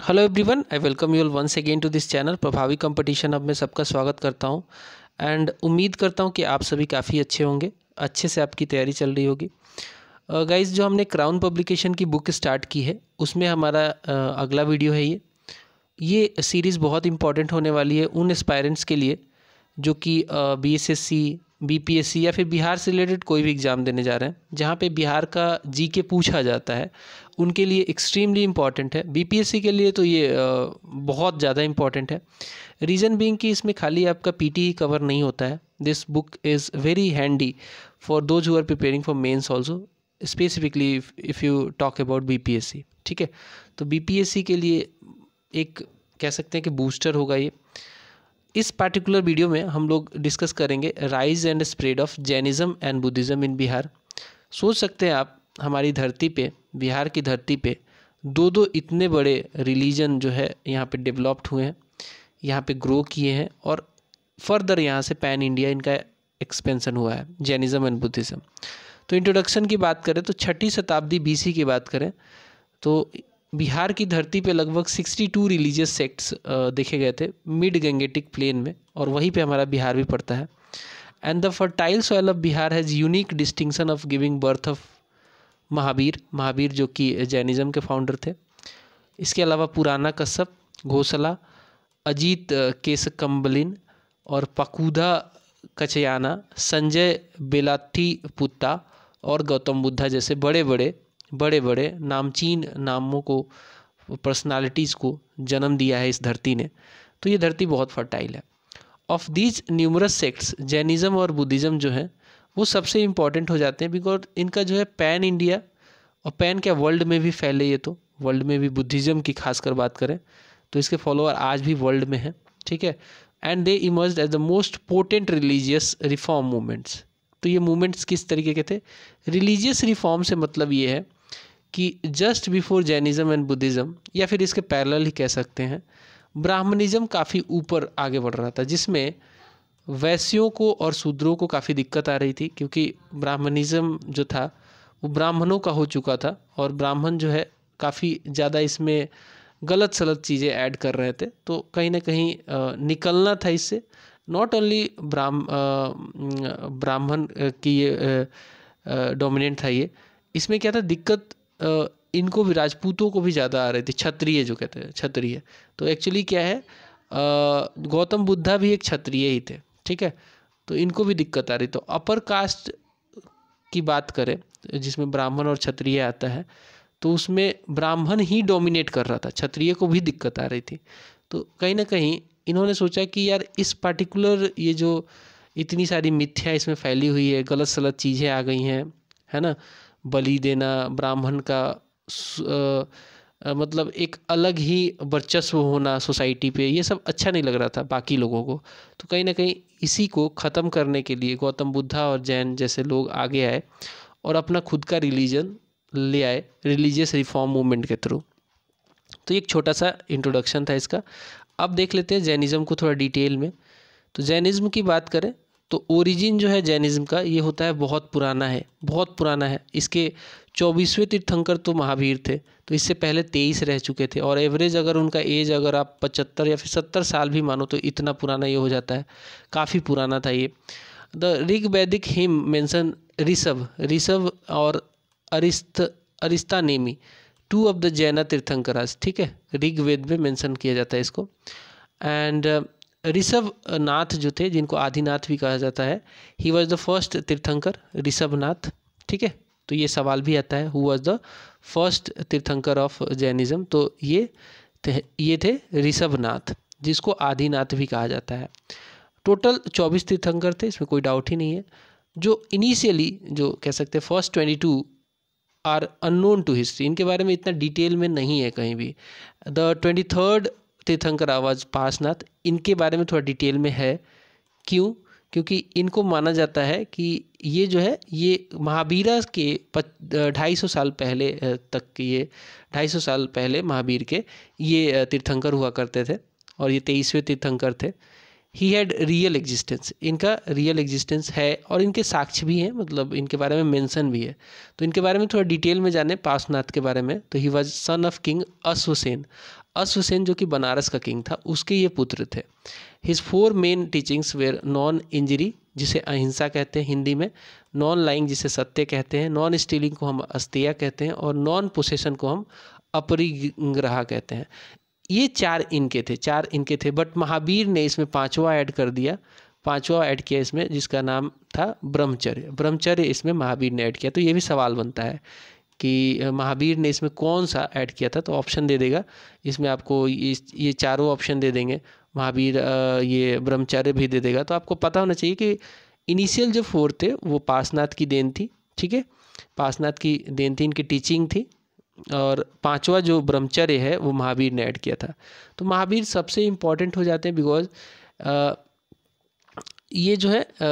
hello everyone I welcome you all once again to this channel Prabhavi competition अब मैं सबका स्वागत करता हूं एंड उम्मीद करता हूं कि आप सभी काफ़ी अच्छे होंगे अच्छे से आपकी तैयारी चल रही होगी गाइस uh, जो हमने क्राउन पब्लिकेशन की बुक स्टार्ट की है उसमें हमारा uh, अगला वीडियो है ये ये सीरीज़ बहुत इंपॉर्टेंट होने वाली है उन एस्पायरेंट्स के लिए जो कि B S S C BPSC या फिर बिहार से रिलेटेड कोई भी एग्ज़ाम देने जा रहे हैं जहाँ पे बिहार का जीके पूछा जाता है उनके लिए एक्सट्रीमली इम्पॉर्टेंट है बीपीएससी के लिए तो ये बहुत ज़्यादा इम्पॉर्टेंट है रीज़न बींग कि इसमें खाली आपका पीटी ही कवर नहीं होता है this book is very handy for those who are preparing for mains also specifically if you talk about B ठीक है तो बी के लिए एक कह सकते हैं कि बूस्टर होगा ये इस पार्टिकुलर वीडियो में हम लोग डिस्कस करेंगे rise and spread of Jainism and Buddhism in Bihar सोच सकते हैं आप हमारी धरती पे बिहार की धरती पे दो दो इतने बड़े रिलीजन जो है यहाँ पे डेवलप्ड हुए हैं यहाँ पे ग्रो किए हैं और फर्दर यहाँ से पैन इंडिया इनका एक्सपेंसन हुआ है जैनिज़्म एंड बुद्धिज़्म तो इंट्रोडक्शन की बात करें तो छठी शताब्दी बी की बात करें तो बिहार की धरती पे लगभग 62 रिलीजियस सेक्ट्स देखे गए थे मिड गंगेटिक प्लेन में और वहीं पे हमारा बिहार भी पड़ता है and the fertile soil of Bihar has unique distinction of giving birth of Mahavir Mahavir जो कि जैनिज़्म के फाउंडर थे इसके अलावा पुराना कश्यप घोसला अजीत कम्बलिन और पकूदा कचयाना संजय बेलाथी पुत्ता और गौतम बुद्धा जैसे बड़े बड़े बड़े बड़े नामचीन नामों को पर्सनालिटीज़ को जन्म दिया है इस धरती ने तो ये धरती बहुत फर्टाइल है of these numerous sects Jainism और बुद्धिज़्म जो है वो सबसे इम्पॉर्टेंट हो जाते हैं बिकॉज इनका जो है पैन इंडिया और पैन क्या वर्ल्ड में भी फैले ये तो वर्ल्ड में भी बुद्धिज़्म की खासकर बात करें तो इसके फॉलोअर आज भी वर्ल्ड में हैं ठीक है and they emerge as the most portent religious reform movements तो ये मूवमेंट्स किस तरीके के थे रिलीजियस रिफॉर्म से मतलब ये है कि just before Jainism and Buddhism या फिर इसके पैरेलल ही कह सकते हैं ब्राह्मणिज़्म काफ़ी ऊपर आगे बढ़ रहा था जिसमें वैश्यों को और शूद्रों को काफ़ी दिक्कत आ रही थी क्योंकि ब्राह्मणिज़्म जो था वो ब्राह्मणों का हो चुका था और ब्राह्मण जो है काफ़ी ज़्यादा इसमें गलत सलत चीज़ें ऐड कर रहे थे तो कहीं ना कहीं निकलना था इससे नॉट ओनली ब्राह्म ब्राह्मण की ये डोमिनेंट था ये इसमें क्या था दिक्कत इनको भी राजपूतों को भी ज़्यादा आ रही थी क्षत्रिय जो कहते हैं क्षत्रिय तो एक्चुअली क्या है गौतम बुद्धा भी एक क्षत्रिय ही थे ठीक है तो इनको भी दिक्कत आ रही तो अपर कास्ट की बात करें जिसमें ब्राह्मण और क्षत्रिय आता है तो उसमें ब्राह्मण ही डोमिनेट कर रहा था क्षत्रिय को भी दिक्कत आ रही थी तो कहीं ना कहीं इन्होंने सोचा कि यार इस पार्टिकुलर ये जो इतनी सारी मिथ्या इसमें फैली हुई है गलत सलत चीज़ें आ गई हैं है ना बलि देना ब्राह्मण का आ, मतलब एक अलग ही वर्चस्व होना सोसाइटी पे ये सब अच्छा नहीं लग रहा था बाकी लोगों को तो कहीं ना कहीं इसी को ख़त्म करने के लिए गौतम बुद्धा और जैन जैसे लोग आगे आए और अपना खुद का रिलीजन ले आए रिलीजियस रिफॉर्म मूवमेंट के थ्रू तो एक छोटा सा इंट्रोडक्शन था इसका अब देख लेते हैं जैनिज़्म को थोड़ा डिटेल में तो जैनिज़्म की बात करें तो ओरिजिन जो है जैनिज़्म का ये होता है बहुत पुराना है बहुत पुराना है इसके चौबीसवें तीर्थंकर तो महावीर थे तो इससे पहले तेईस रह चुके थे और एवरेज अगर उनका एज अगर आप पचहत्तर या फिर सत्तर साल भी मानो तो इतना पुराना ये हो जाता है काफ़ी पुराना था ये द ऋग वैदिक हिम मैंसन ऋषभ ऋषभ और Arisht Arishtanemi two of the Jaina tirthankar ठीक है ऋग वेद में मैंसन किया जाता है इसको एंड uh, ऋषभ नाथ जो थे जिनको आदिनाथ भी कहा जाता है ही वॉज द फर्स्ट तीर्थंकर ऋषभ नाथ ठीक है तो ये सवाल भी आता है who was the first tirthankar of Jainism तो ये थे, ये थे ऋषभ नाथ जिसको आदिनाथ भी कहा जाता है टोटल चौबीस तीर्थंकर थे इसमें कोई डाउट ही नहीं है जो इनिशियली जो कह सकते हैं first twenty two are unknown to history इनके बारे में इतना डिटेल में नहीं है कहीं भी द ट्वेंटी थर्ड तीर्थंकर आवाज पासनाथ इनके बारे में थोड़ा डिटेल में है क्यों क्योंकि इनको माना जाता है कि ये जो है ये महावीरा के ढाई सौ साल पहले तक ये ढाई सौ साल पहले महावीर के ये तीर्थंकर हुआ करते थे और ये तेईसवें तीर्थंकर थे ही हैड रियल एग्जिस्टेंस इनका रियल एग्जिस्टेंस है और इनके साक्ष्य भी हैं मतलब इनके बारे में मेंशन भी है तो इनके बारे में थोड़ा डिटेल में जाने पासनाथ के बारे में तो he was son of king Ashvasen Ashvasen जो कि बनारस का किंग था उसके ये पुत्र थे his four main teachings were non injury जिसे अहिंसा कहते हैं हिंदी में नॉन लाइंग जिसे सत्य कहते हैं नॉन स्टीलिंग को हम अस्तिया कहते हैं और नॉन पोसेशन को हम अपरिग्रह कहते हैं ये चार इनके थे चार इनके थे बट महावीर ने इसमें पांचवा ऐड कर दिया पांचवा ऐड किया इसमें जिसका नाम था ब्रह्मचर्य ब्रह्मचर्य इसमें महावीर ने ऐड किया तो ये भी सवाल बनता है कि महावीर ने इसमें कौन सा ऐड किया था तो ऑप्शन दे देगा इसमें आपको ये चारों ऑप्शन दे देंगे महावीर ये ब्रह्मचर्य भी दे देगा तो आपको पता होना चाहिए कि इनिशियल जो फोर थे वो पासनाथ की देन थी ठीक है पासनाथ की देन थी इनकी टीचिंग थी और पांचवा जो ब्रह्मचर्य है वो महावीर ने ऐड किया था तो महावीर सबसे इम्पॉर्टेंट हो जाते हैं बिकॉज ये जो है आ,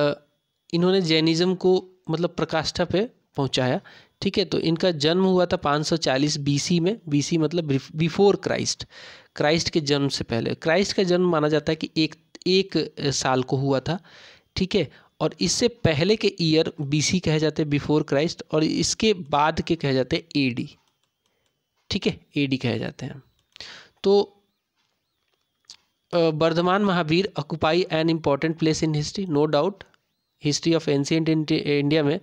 इन्होंने जैनिज़्म को मतलब प्रकाष्ठा पे पहुंचाया ठीक है तो इनका जन्म हुआ था 540 बीसी में बीसी मतलब बिफोर क्राइस्ट क्राइस्ट के जन्म से पहले क्राइस्ट का जन्म माना जाता है कि एक एक साल को हुआ था ठीक है और इससे पहले के ईयर बीसी कहे जाते हैं बिफोर क्राइस्ट और इसके बाद के कहे जाते हैं एडी ठीक है एडी कहे जाते हैं तो Vardhaman Mahavir occupied an important place in history no doubt history of ancient India में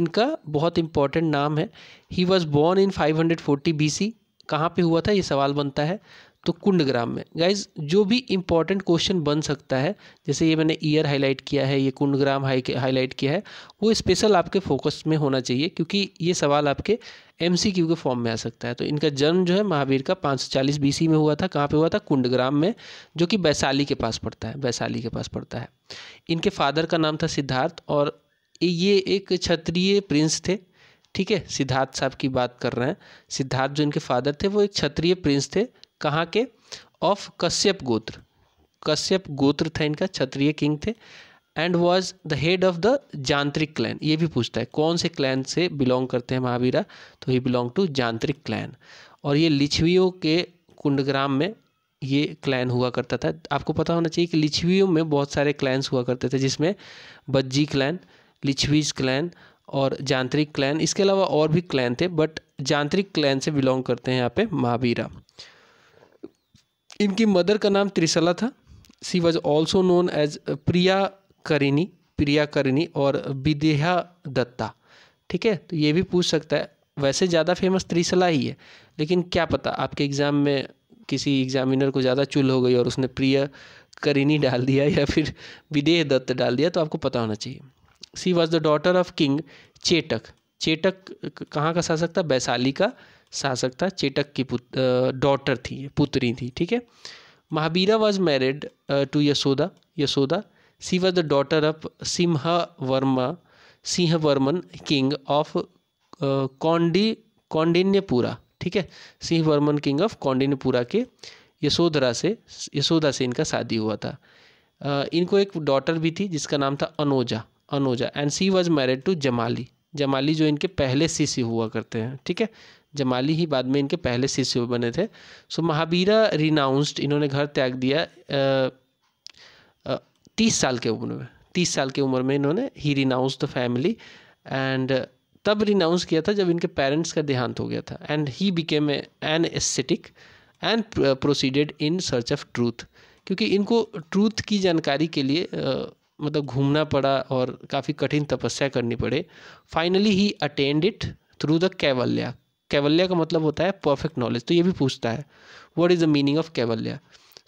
इनका बहुत इंपॉर्टेंट नाम है he was born in 540 hundred forty B C कहाँ पर हुआ था ये सवाल बनता है तो कुंडग्राम में गाइज जो भी इम्पॉर्टेंट क्वेश्चन बन सकता है जैसे ये मैंने ईयर हाईलाइट किया है ये कुंडग्राम हाई हाईलाइट किया है वो स्पेशल आपके फोकस में होना चाहिए क्योंकि ये सवाल आपके एम सी क्यू के फॉर्म में आ सकता है तो इनका जन्म जो है महावीर का पाँच सौ चालीस बी सी में हुआ था कहाँ पे हुआ था कुंडग्राम में जो कि वैशाली के पास पड़ता है वैशाली के पास पड़ता है इनके फादर का नाम था सिद्धार्थ और ये एक क्षत्रिय प्रिंस थे ठीक है सिद्धार्थ साहब की बात कर रहे हैं सिद्धार्थ जो इनके फादर थे वो एक क्षत्रिय प्रिंस थे कहाँ के ऑफ कश्यप गोत्र कश्यप गोत्र था इनका क्षत्रिय किंग थे and was the head of the Jnatrika clan ये भी पूछता है कौन से क्लैन से बिलोंग करते हैं महावीरा तो he belong to Jnatrika clan और ये लिछवियों के कुंडग्राम में ये क्लैन हुआ करता था आपको पता होना चाहिए कि लिछवियों में बहुत सारे क्लैंस हुआ करते थे जिसमें बज्जी क्लैन लिछवीज क्लैन और जांत्रिक क्लैन इसके अलावा और भी क्लैन थे बट जांत्रिक क्लैन से बिलोंग करते हैं यहाँ पे महावीरा इनकी मदर का नाम त्रिशला था she was also known as Priyakarini Priyakarini और विदेहा दत्ता ठीक है तो ये भी पूछ सकता है वैसे ज़्यादा फेमस त्रिशला ही है लेकिन क्या पता आपके एग्ज़ाम में किसी एग्जामिनर को ज़्यादा चुल हो गई और उसने प्रिया करिनी डाल दिया या फिर विदेह दत्त डाल दिया तो आपको पता होना चाहिए she was the daughter of king Chetak Chetak कहाँ का शासक था वैशाली का शासक था चेटक की डॉटर थी पुत्री थी ठीक है Mahavira was married to Yashoda Yashoda she was the daughter of Simha Varma Singh Varman king of Kaundi Kaundinyapura ठीक है सिंह वर्मन किंग ऑफ कौंडिन्यपुरा के यशोधरा से यशोदा से इनका शादी हुआ था uh, इनको एक डॉटर भी थी जिसका नाम था Anoja Anoja and she was married to Jamali Jamali जो इनके पहले शिष्य हुआ करते हैं ठीक है जमाली ही बाद में इनके पहले शिष्य बने थे सो महावीरा रिनाउंस्ड इन्होंने घर त्याग दिया तीस साल के उम्र में तीस साल की उम्र में इन्होंने he renounce the family and तब रिनाउंस किया था जब इनके पेरेंट्स का देहांत हो गया था and he became an aesthetic and proceeded in search of truth क्योंकि इनको ट्रूथ की जानकारी के लिए uh, मतलब घूमना पड़ा और काफ़ी कठिन तपस्या करनी पड़े finally he attend it through the Kaivalya Kaivalya का मतलब होता है परफेक्ट नॉलेज तो ये भी पूछता है what is the meaning of Kaivalya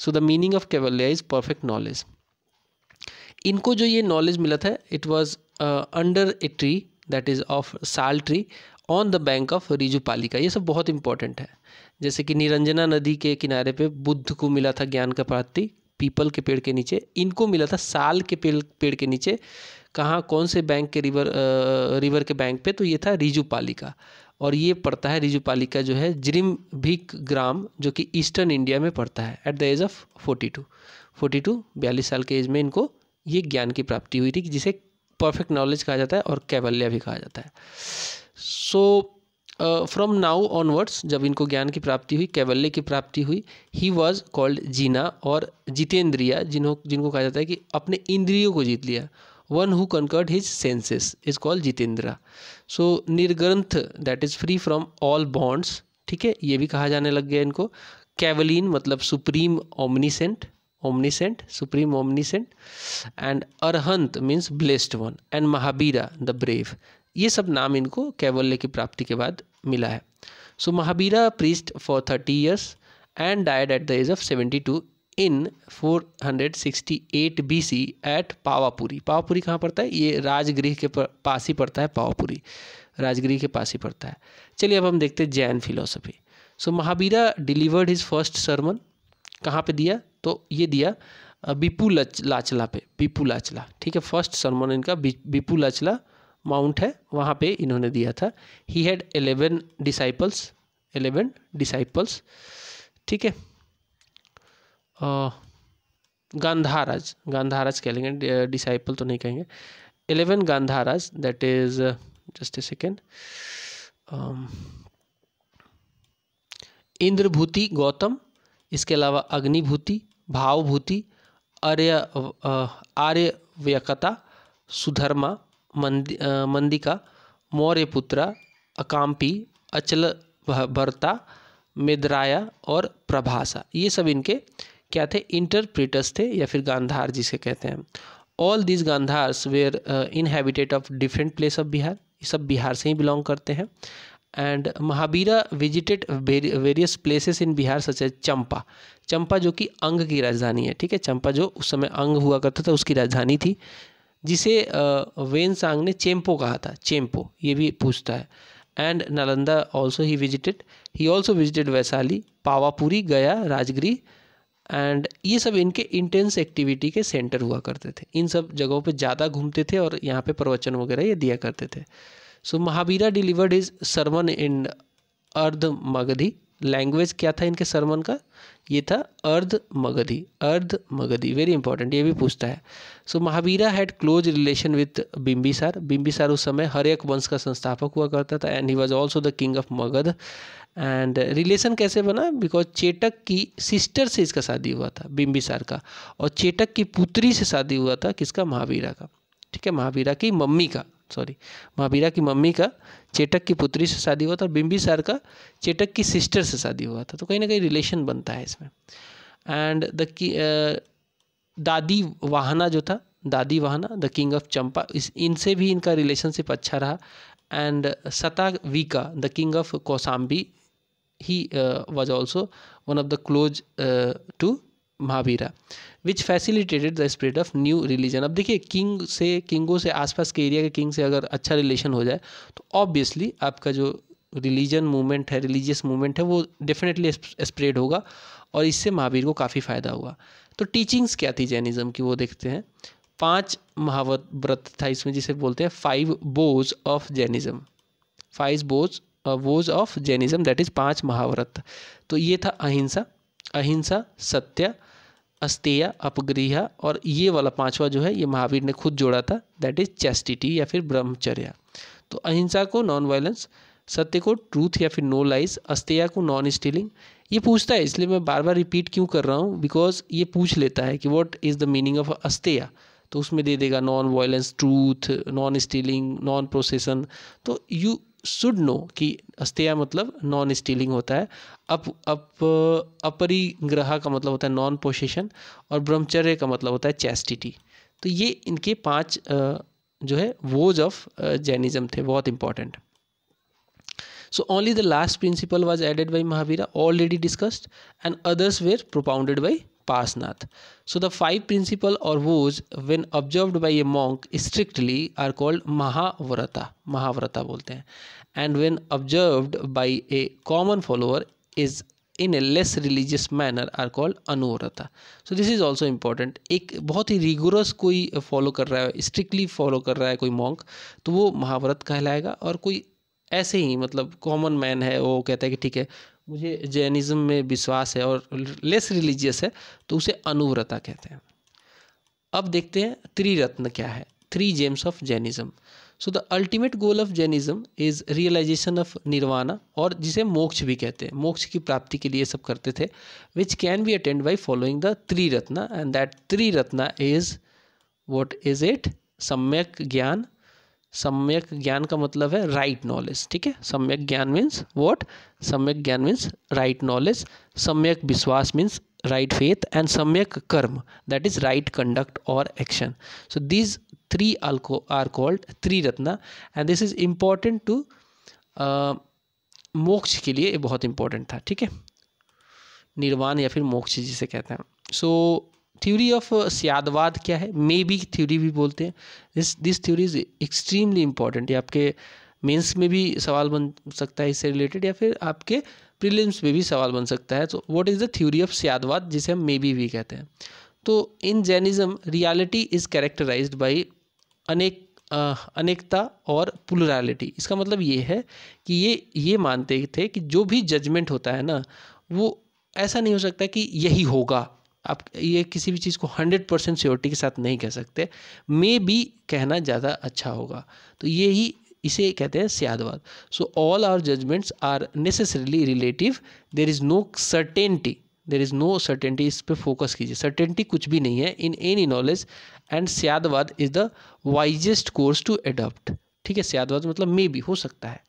so the meaning of Kaivalya is perfect knowledge इनको जो ये नॉलेज मिला था it was under a tree that is of sal tree on the bank of Rijupalika ये सब बहुत इंपॉर्टेंट है जैसे कि निरंजना नदी के किनारे पे बुद्ध को मिला था ज्ञान का प्राप्ति पीपल के पेड़ के नीचे इनको मिला था साल के पेड़ पेड़ के नीचे कहाँ कौन से बैंक के रिवर आ, रिवर के बैंक पे तो ये था रिजुपालिका और ये पड़ता है रिजुपालिका जो है जिरिम भीक ग्राम जो कि ईस्टर्न इंडिया में पड़ता है at the age of forty two forty two बयालीस साल के एज में इनको ये ज्ञान की प्राप्ति हुई थी जिसे परफेक्ट नॉलेज कहा जाता है और कैवल्या भी कहा जाता है सो फ्रॉम नाउ ऑनवर्ड्स जब इनको ज्ञान की प्राप्ति हुई कैवल्य की प्राप्ति हुई ही वॉज कॉल्ड जीना और जितेंद्रिया जिन्हों जिनको कहा जाता है कि अपने इंद्रियों को जीत लिया one who conquered his senses is called Jitendra so Nirgrantha that is free from all bonds ठीक है ये भी कहा जाने लग गया इनको कैवलिन मतलब supreme omniscient omniscient supreme omniscient and Arhant means blessed one and Mahabira the brave ये सब नाम इनको कैवल्य की प्राप्ति के बाद मिला है so Mahabira priest for thirty years and died at the age of seventy two in 468 BC at Pavapuri Pavapuri कहाँ पड़ता है ये राजगृह के पास ही पड़ता है पावापुरी राजगृह के पास ही पड़ता है चलिए अब हम देखते हैं Jain philosophy so Mahavira delivered his first sermon कहाँ पे दिया तो ये दिया बिपू लच, लाचला पे बिपू लाचला ठीक है फर्स्ट सरमन इनका बिपू लाचला माउंट है वहाँ पे इन्होंने दिया था he had eleven disciples eleven disciples ठीक है गांधाराज गांधाराज कह लेंगे डिसाइपल तो नहीं कहेंगे eleven ganadharas that is just a second Indrabhuti Gautam इसके अलावा अग्निभूति भावभूति आर्य आर्यव्यकता सुधर्मा मंदि मंदिका मौर्यपुत्रा अकाम्पी अचल भरता मेदराया और प्रभासा ये सब इनके क्या थे इंटरप्रिटस थे या फिर गांधार जिसे कहते हैं all this ganadharas were inhabitant of different place of Bihar ये सब बिहार से ही बिलोंग करते हैं and Mahavira visited various places in Bihar such as Champa Champa जो कि अंग की राजधानी है ठीक है चंपा जो उस समय अंग हुआ करता था उसकी राजधानी थी जिसे वेन uh, सांग ने चेम्पो कहा था चेम्पो ये भी पूछता है and Nalanda also he visited he also visited Vaishali Pavapuri Gaya Rajgiri and ये सब इनके इंटेंस एक्टिविटी के सेंटर हुआ करते थे इन सब जगहों पे ज़्यादा घूमते थे और यहाँ पे प्रवचन वगैरह ये दिया करते थे so Mahavira delivered is sermon in Ardhamagadhi language क्या था इनके सरमन का ये था अर्ध मगधी अर्ध मगधी वेरी इंपॉर्टेंट ये भी पूछता है so so, Mahavira had close relation with Bimbisara Bimbisara उस समय हर एक वंश का संस्थापक हुआ करता था and he was also the king of Magadh and relation uh, कैसे बना बिकॉज चेटक की सिस्टर से इसका शादी हुआ था बिम्बिसार का और चेटक की पुत्री से शादी हुआ था किसका महावीरा का ठीक है महावीरा की मम्मी का सॉरी महावीरा की मम्मी का चेटक की पुत्री से शादी हुआ था और बिम्बिसार का चेटक की सिस्टर से शादी हुआ था तो कहीं ना कहीं रिलेशन बनता है इसमें एंड द uh, दादी वाहना जो था Dadhivahana the king of Champa इस इनसे भी इनका रिलेशनशिप अच्छा रहा and Satanika the king of Kausambi he uh, was also one of the close uh, to Mahavira which facilitated the spread of new religion अब देखिए किंग से किंगों से आसपास के एरिया के किंग से अगर अच्छा रिलेशन हो जाए तो ऑब्वियसली आपका जो रिलीजन मूवमेंट है रिलीजियस मूवमेंट है वो डेफिनेटली स्प्रेड होगा और इससे महावीर को काफ़ी फ़ायदा हुआ तो टीचिंग्स क्या थी जैनिज़्म की वो देखते हैं पांच महाव्रत था इसमें जिसे बोलते हैं five vows of Jainism five vows vows of Jainism that is पांच महाव्रत तो ये था अहिंसा अहिंसा सत्य अस्तेय अपगृह और ये वाला पांचवा जो है ये महावीर ने खुद जोड़ा था दैट इज चेस्टिटी या फिर ब्रह्मचर्या तो अहिंसा को नॉन वायलेंस सत्य को ट्रूथ या फिर नो लाइज अस्तेया को नॉन स्टीलिंग ये पूछता है इसलिए मैं बार बार रिपीट क्यों कर रहा हूँ बिकॉज ये पूछ लेता है कि what is the meaning of asteya तो उसमें दे देगा non violence truth non stealing non possession तो यू शुड नो कि अस्तेया मतलब नॉन स्टीलिंग होता है अप अप अपरिग्रह का मतलब होता है नॉन पोशेशन और ब्रह्मचर्य का मतलब होता है चैस्टिटी तो ये इनके पांच जो है वोज ऑफ जैनिज्म थे बहुत important so only the last principle was added by Mahavira already discussed and others were propounded by Parshvanath so the five principle और vows when observed by a monk strictly are called mahavrata mahavrata बोलते हैं and when observed by a common follower is in a less religious manner are called anuvrata so this is also important एक बहुत ही rigorous कोई follow कर रहा है strictly follow कर रहा है कोई मॉन्क तो वो महाव्रत कहलाएगा और कोई ऐसे ही मतलब कॉमन मैन है वो कहता है कि ठीक है मुझे जैनिज़्म में विश्वास है और लेस रिलीजियस है तो उसे अनुव्रता कहते हैं अब देखते हैं त्रिरत्न क्या है three gems of Jainism so the ultimate goal of Jainism is realisation of nirvana और जिसे मोक्ष भी कहते हैं मोक्ष की प्राप्ति के लिए सब करते थे which can be attend by following the triratna and that triratna is what is it samyak gyan सम्यक ज्ञान का मतलब है राइट नॉलेज ठीक है सम्यक ज्ञान मीन्स वॉट सम्यक ज्ञान मीन्स राइट नॉलेज सम्यक विश्वास means right faith and samyak karma that is right conduct और action so these three also are called three ratna and this is important to moksha के लिए ये बहुत इंपॉर्टेंट था ठीक है निर्वाण या फिर मोक्ष जिसे कहते हैं so so, theory of Syadvada क्या है मे बी थ्योरी भी बोलते हैं this this theory is extremely important ये आपके मेंस में भी सवाल बन सकता है इससे रिलेटेड या फिर आपके प्रीलिम्स में भी सवाल बन सकता है तो what is the theory of Syadvada जिसे हम मे बी भी कहते हैं तो in Jainism reality is characterise by anek uh, अनेकता और पुलरालिटी इसका मतलब ये है कि ये ये मानते थे कि जो भी जजमेंट होता है ना वो ऐसा नहीं हो सकता कि यही होगा आप ये किसी भी चीज़ को हंड्रेड परसेंट श्योरिटी के साथ नहीं कह सकते मे भी कहना ज़्यादा अच्छा होगा तो ये ही इसे कहते हैं Syadvada so all our judgements are necessarily relative there is no certainty there is no certainty इस पर फोकस कीजिए सर्टेनिटी कुछ भी नहीं है in any knowledge and Syadvada is the wisest course to adopt ठीक है सियादवाद मतलब मे भी हो सकता है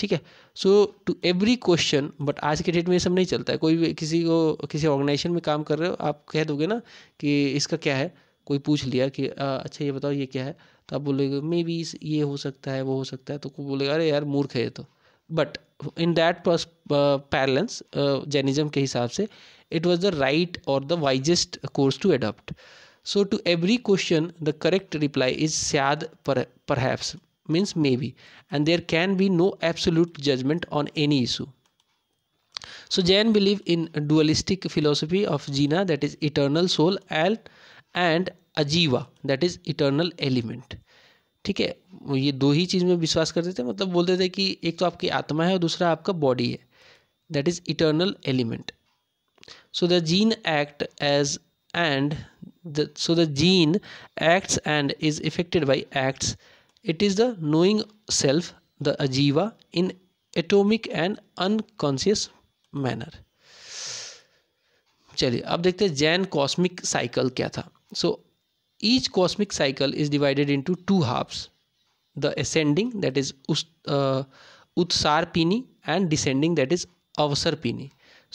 ठीक है so to every question but आज के डेट में ये सब नहीं चलता है कोई भी किसी को किसी ऑर्गेनाइजेशन में काम कर रहे हो आप कह दोगे ना कि इसका क्या है कोई पूछ लिया कि आ, अच्छा ये बताओ ये क्या है तो आप बोलेगे मे बी ये हो सकता है वो हो सकता है तो कोई बोलेगा अरे यार मूर्ख है ये तो but in that parlance Jainism के हिसाब से इट वॉज द राइट और the wisest course to adopt so to every question the correct reply is syad perhaps means maybe and there can be no absolute judgment on any issue so jain believe in dualistic philosophy of jina that is eternal soul and and ajiva that is eternal element ठीक है ये दो ही चीज़ में विश्वास करते थे मतलब बोलते थे कि एक तो आपकी आत्मा है और दूसरा आपका बॉडी है that is eternal element so the jiva act as and so the jiva acts and is affected by acts it is the knowing self the ajiva in atomic and unconscious manner चलिए अब देखते हैं जैन कॉस्मिक साइकिल क्या था so each cosmic cycle is divided into two halves the ascending that is utsarpini and descending that is avasarpini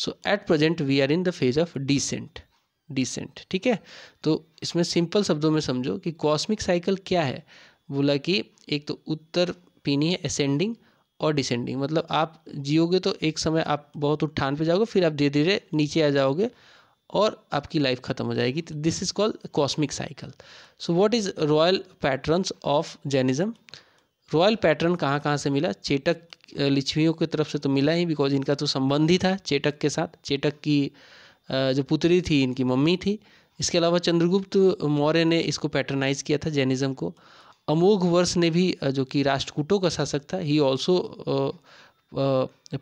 so at present we are in the phase of descent descent ठीक है तो इसमें simple शब्दों में समझो कि cosmic cycle क्या है बोला कि एक तो उत्तर पीनी है असेंडिंग और डिसेंडिंग मतलब आप जियोगे तो एक समय आप बहुत उत्थान पे जाओगे फिर आप धीरे धीरे नीचे आ जाओगे और आपकी लाइफ ख़त्म हो जाएगी तो this is called cosmic cycle so what is royal patterns of Jainism royal pattern कहाँ कहाँ से मिला चेटक लिच्छवियों की तरफ से तो मिला ही बिकॉज इनका तो संबंध ही था चेटक के साथ चेटक की जो पुत्री थी इनकी मम्मी थी इसके अलावा चंद्रगुप्त मौर्य ने इसको पैटर्नाइज किया था जैनिज़्म को अमोघ वर्ष ने भी जो कि राष्ट्रकूटों का शासक था ही also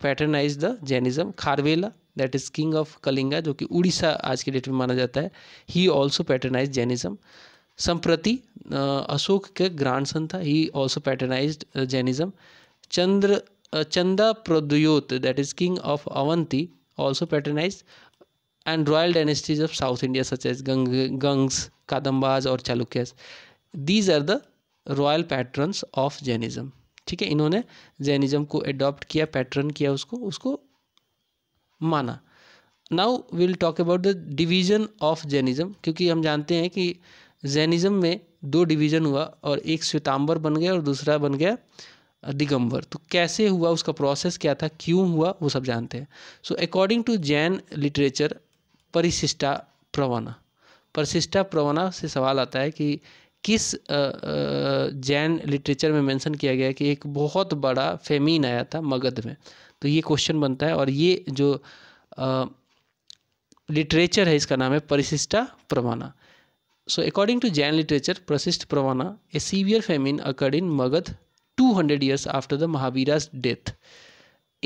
patronise the Jainism Kharavela that is king of Kalinga जो कि उड़ीसा आज के डेट में माना जाता है ही ऑल्सो पैटर्नाइज जैनिज्म संप्रति अशोक के ग्रांड सन था ही also patronise Jainism Chandra Chanda Pradyot that is king of Avanti also patronise and royal dynasties of south India such as Ganga Gangas Kadambas और Chalukyas these are the royal patterns of Jainism ठीक है इन्होंने जैनिज़्म को एडॉप्ट किया pattern किया उसको उसको माना now will talk about the division of Jainism क्योंकि हम जानते हैं कि जैनिज़्म में दो डिवीज़न हुआ और एक श्वेतांबर बन गया और दूसरा बन गया दिगंबर तो कैसे हुआ उसका प्रोसेस क्या था क्यों हुआ वो सब जानते हैं so according to Jain literature Parishishta Parvana Parishishta Parvana से सवाल आता है कि किस जैन लिटरेचर में मेंशन किया गया कि एक बहुत बड़ा फेमीन आया था मगध में तो ये क्वेश्चन बनता है और ये जो लिटरेचर है इसका नाम है Parishishta Parvana so according to Jain literature Parishishta Parvana a severe famine occurred in Magadha two hundred years after the Mahavira's death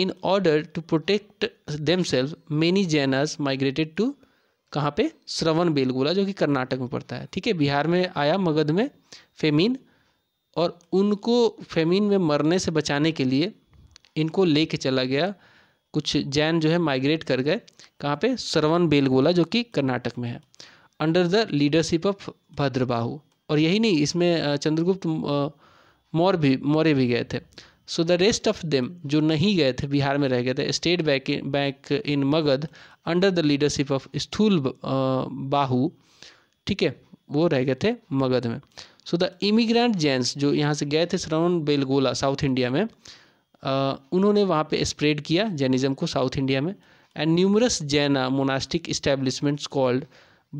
in order to protect them self many Jains migrated to कहाँ पे श्रवण बेलगोला जो कि कर्नाटक में पड़ता है ठीक है बिहार में आया मगध में फेमीन और उनको फेमीन में मरने से बचाने के लिए इनको ले कर चला गया कुछ जैन जो है माइग्रेट कर गए कहाँ पे श्रवण बेलगोला जो कि कर्नाटक में है under the leadership of Bhadrabahu और यही नहीं इसमें चंद्रगुप्त मौर्य भी मौर्य भी गए थे so the rest of them जो नहीं गए थे बिहार में रह गए थे stayed back back in Magadha under the leadership of Sthula Bahu ठीक है वो रह गए थे मगध में सो द इमिग्रेंट जेंट्स जो यहाँ से गए थे श्रवण बेलगोला साउथ इंडिया में आ, उन्होंने वहाँ पे स्प्रेड किया जैनिज़्म को साउथ इंडिया में and numerous Jaina monastic establishments called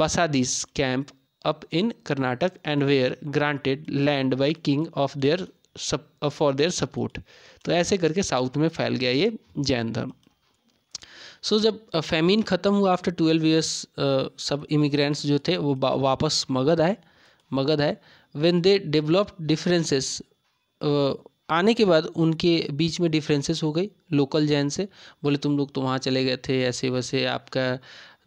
basadis camp up in Karnataka and were granted land by king of their for their support तो ऐसे करके साउथ में फैल गया ये जैन धर्म सो so, जब फैमिन uh, ख़त्म हुआ आफ्टर ट्वेल्व ईयर्स सब इमिग्रेंट्स जो थे वो वापस मगध आए मगध आए व्हेन दे डेवलप डिफरेंसेस आने के बाद उनके बीच में डिफरेंसेस हो गई लोकल जैन से बोले तुम लोग तो वहाँ चले गए थे ऐसे वैसे आपका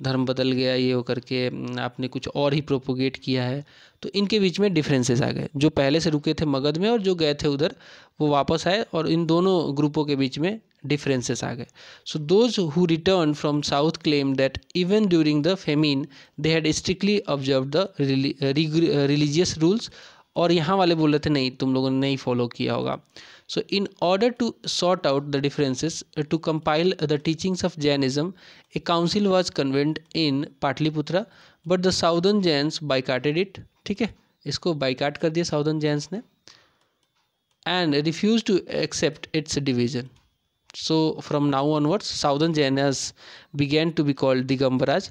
धर्म बदल गया ये हो करके आपने कुछ और ही प्रोपोगेट किया है तो इनके बीच में डिफरेंसेस आ गए जो पहले से रुके थे मगध में और जो गए थे उधर वो वापस आए और इन दोनों ग्रुपों के बीच में डिफरेंसेस आ गए so those who return from south claim that even during the famine they had strictly observe the religious rules और यहाँ वाले बोल रहे थे नहीं तुम लोगों ने नहीं फॉलो किया होगा so in order to sort out the differences to compile the teachings of Jainism a council was convened in Pataliputra but the southern Jains boycotted it ठीक है इसको बाइकाट कर दिया साउदर्न जेंट्स ने and refuse to accept its division so from now onwards southern Jains began to be called Digambaras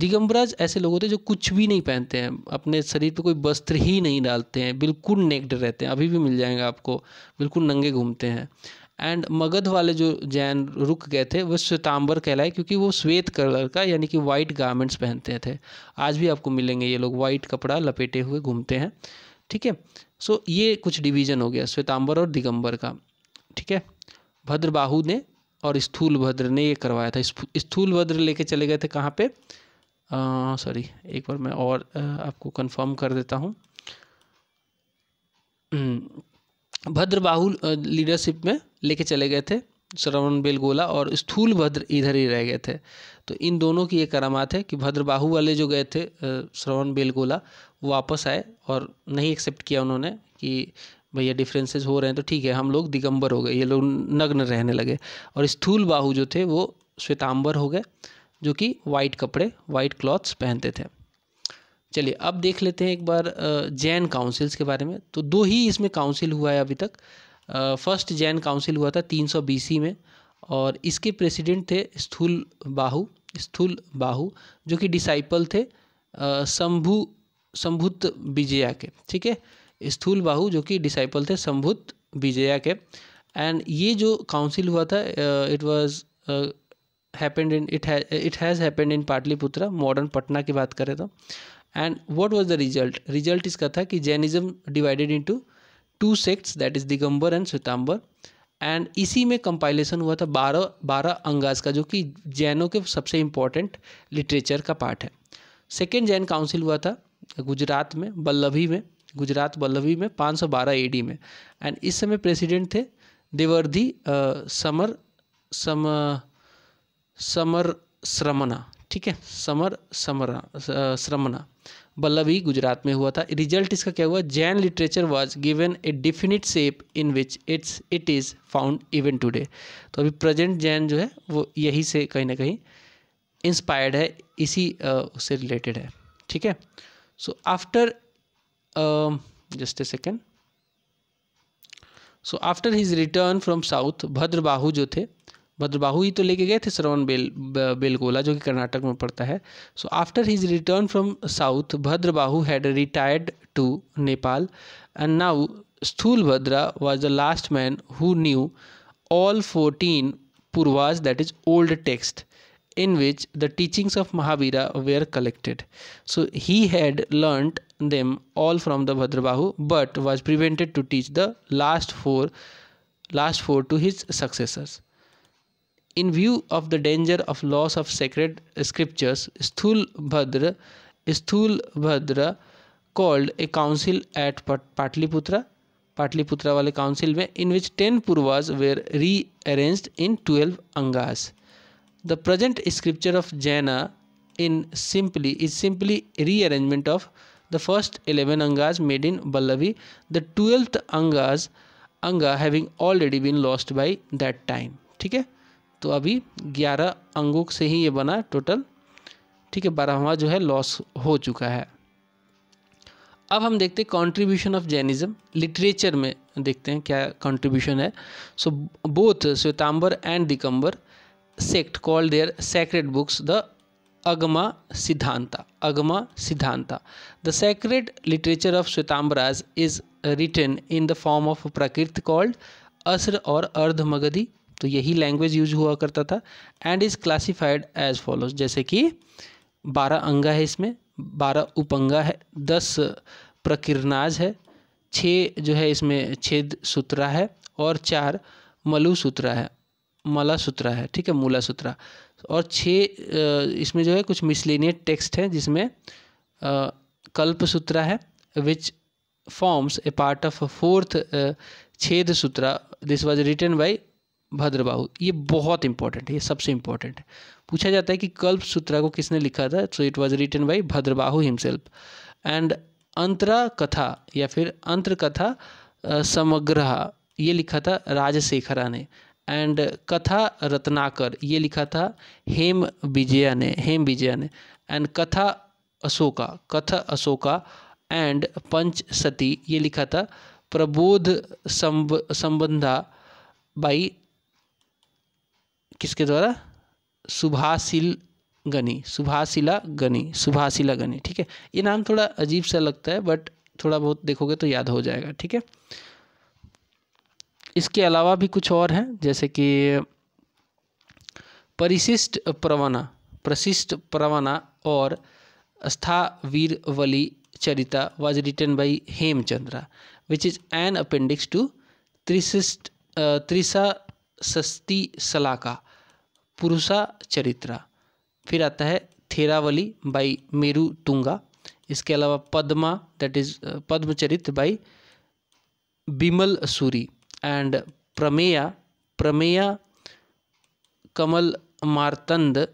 Digambaras ऐसे लोग होते हैं जो कुछ भी नहीं पहनते हैं अपने शरीर पर कोई वस्त्र ही नहीं डालते हैं बिल्कुल नेक्ड रहते हैं अभी भी मिल जाएंगे आपको बिल्कुल नंगे घूमते हैं एंड मगध वाले जो जैन रुक गए थे वो श्वेतांबर कहलाए क्योंकि वो श्वेत कलर का यानी कि वाइट गारमेंट्स पहनते थे आज भी आपको मिलेंगे ये लोग वाइट कपड़ा लपेटे हुए घूमते हैं ठीक है सो so, ये कुछ डिवीजन हो गया श्वेतांबर और दिगंबर का ठीक है भद्रबाहू ने और स्थूल भद्र ने ये करवाया था स्थूल भद्र लेके चले गए थे कहाँ पे सॉरी एक बार मैं और आ, आपको कंफर्म कर देता हूँ हम्म, भद्रबाहु लीडरशिप में लेके चले गए थे श्रवण बेलगोला और स्थूल भद्र इधर ही रह गए थे तो इन दोनों की ये करामात है कि भद्रबाहु वाले जो गए थे श्रवण बेलगोला वापस आए और नहीं एक्सेप्ट किया उन्होंने कि भैया डिफरेंसेस हो रहे हैं तो ठीक है हम लोग दिगंबर हो गए ये लोग नग्न रहने लगे और स्थूल बाहु जो थे वो श्वेतांबर हो गए जो कि वाइट कपड़े वाइट क्लॉथ्स पहनते थे चलिए अब देख लेते हैं एक बार जैन काउंसिल्स के बारे में तो दो ही इसमें काउंसिल हुआ है अभी तक फर्स्ट जैन काउंसिल हुआ था 300 बीस में और इसके प्रेसिडेंट थे स्थूल बाहु स्थूल बाहु जो कि डिसाइपल थे शंभु शंभुत विजया के ठीक है स्थूल बाहु जो कि डिसाइपल थे शंभुत विजया के एंड ये जो काउंसिल हुआ था it was happened in it it has happened in Pataliputra modern Patna की बात करें तो and what was the result result इसका था कि Jainism divided into two sects that is Digambar and Shvetambar and इसी में कंपाइलेशन हुआ था बारह बारह अंगाज का जो कि जैनों के सबसे इम्पोर्टेंट लिटरेचर का पार्ट है सेकेंड जैन काउंसिल हुआ था गुजरात में बल्लभी में गुजरात बल्लभी में पाँच सौ बारह ए डी में एंड इस समय प्रेसिडेंट थे देवर्धि समर सम समर श्रमना ठीक है समर समर श्रमना ही गुजरात में हुआ था रिजल्ट इसका क्या हुआ Jain literature was given a definite shape in which its it is found even today तो अभी प्रेजेंट जैन जो है वो यही से कहीं ना कहीं इंस्पायर्ड है इसी उससे रिलेटेड है ठीक है so after just a second so after his return from south Bhadrabahu जो थे भद्रबाहू ही तो लेके गए थे श्रवण बेल बेलगोला जो कि कर्नाटक में पड़ता है so after his return from south Bhadrabahu had retired to Nepal and now Sthula Bhadra was the last man who knew all fourteen Purvas that is old text in which the teachings of Mahavira were collected so he had learned them all from the Bhadrabahu but was prevented to teach the last four last four to his successors in view of the danger of loss of secret scriptures Sthula Bhadra Sthula Bhadra called a council at Pataliputra Pataliputra वाले council में in which ten Purvas were rearrange in twelve Angas the present scripture of Jaina in simply is simply rearrangement of the first eleven Angas made in Vallabhi the twelfth Angas Anga having already been lost by that time ठीक है तो अभी ग्यारह अंगों से ही ये बना total ठीक है बारहवा जो है लॉस हो चुका है अब हम देखते हैं कॉन्ट्रीब्यूशन ऑफ जैनिज़्म लिटरेचर में देखते हैं क्या कॉन्ट्रीब्यूशन है so both Shvetambar and Digambar sect call their sacred books the Agama Siddhanta Agama Siddhanta the sacred literature of Shvetambaras is written in the form of Prakrit called असर और अर्धमगधी तो यही लैंग्वेज यूज हुआ करता था and is classified as follows जैसे कि बारह अंगा है इसमें बारह उपंगा है दस प्रकिरनाज है छः जो है इसमें छेद सूत्रा है और चार मलु सूत्रा है मला सूत्रा है ठीक है मूला सूत्रा और छः इसमें जो है कुछ मिसलिनियट टेक्स्ट हैं जिसमें कल्प सूत्रा है which forms a part of fourth Chheda Sutra this was written by Bhadrabahu ये बहुत इंपॉर्टेंट है ये सबसे इंपॉर्टेंट है पूछा जाता है कि कल्प सूत्रा को किसने लिखा था so it was written by Bhadrabahu himself and अंतरा कथा या फिर अंतर कथा समग्रहा ये लिखा था राजशेखरा ने एंड कथा रत्नाकर ये लिखा था हेम विजया ने हेम विजया ने एंड कथा अशोका कथा अशोका एंड पंच सती ये लिखा था प्रबोध संब संबंधा बाई किसके द्वारा सुभाषिल गनी सुभाषिला गनी सुभाषिला गनी ठीक है ये नाम थोड़ा अजीब सा लगता है बट थोड़ा बहुत देखोगे तो याद हो जाएगा ठीक है इसके अलावा भी कुछ और हैं जैसे कि परिशिष्ट प्रवना प्रशिष्ट प्रवना और Sthaviravali Charita was written by Hemchandra which is an appendix to Trishashti Trisha Shashti Shalaka पुरुषा चरित्रा फिर आता है थेरावली बाई मेरू तुंगा इसके अलावा Padma that is Padmacharit by Bimal Suri and Prameya Prameya Kamal Martand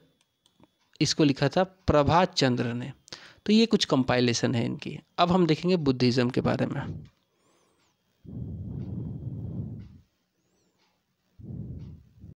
इसको लिखा था प्रभा चंद्र ने तो ये कुछ कंपाइलेशन है इनकी अब हम देखेंगे बुद्धिज़्म के बारे में